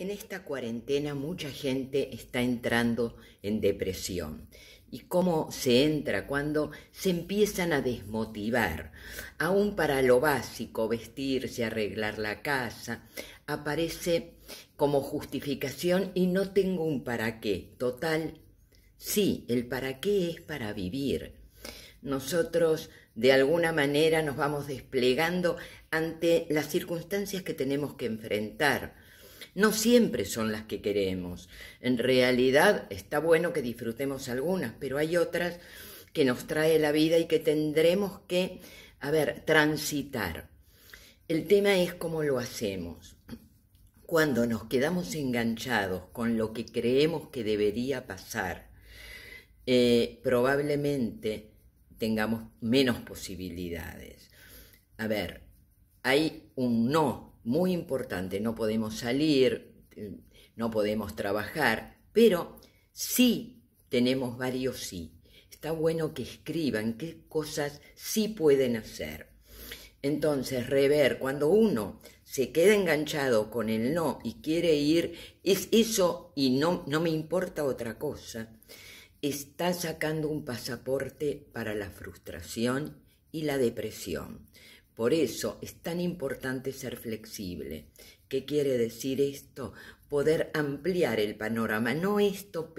En esta cuarentena mucha gente está entrando en depresión. ¿Y cómo se entra cuando se empiezan a desmotivar? Aún para lo básico, vestirse, arreglar la casa, aparece como justificación y no tengo un para qué. Total, sí, el para qué es para vivir. Nosotros de alguna manera nos vamos desplegando ante las circunstancias que tenemos que enfrentar no siempre son las que queremos. En realidad está bueno que disfrutemos algunas, pero hay otras que nos trae la vida y que tendremos que, a ver, transitar. El tema es cómo lo hacemos. Cuando nos quedamos enganchados con lo que creemos que debería pasar, eh, probablemente tengamos menos posibilidades. A ver, hay un no muy importante, no podemos salir, eh, no podemos trabajar, pero sí tenemos varios sí. Está bueno que escriban qué cosas sí pueden hacer. Entonces, rever, cuando uno se queda enganchado con el no y quiere ir, es eso y no, no me importa otra cosa, está sacando un pasaporte para la frustración y la depresión. Por eso es tan importante ser flexible. ¿Qué quiere decir esto? Poder ampliar el panorama, no esto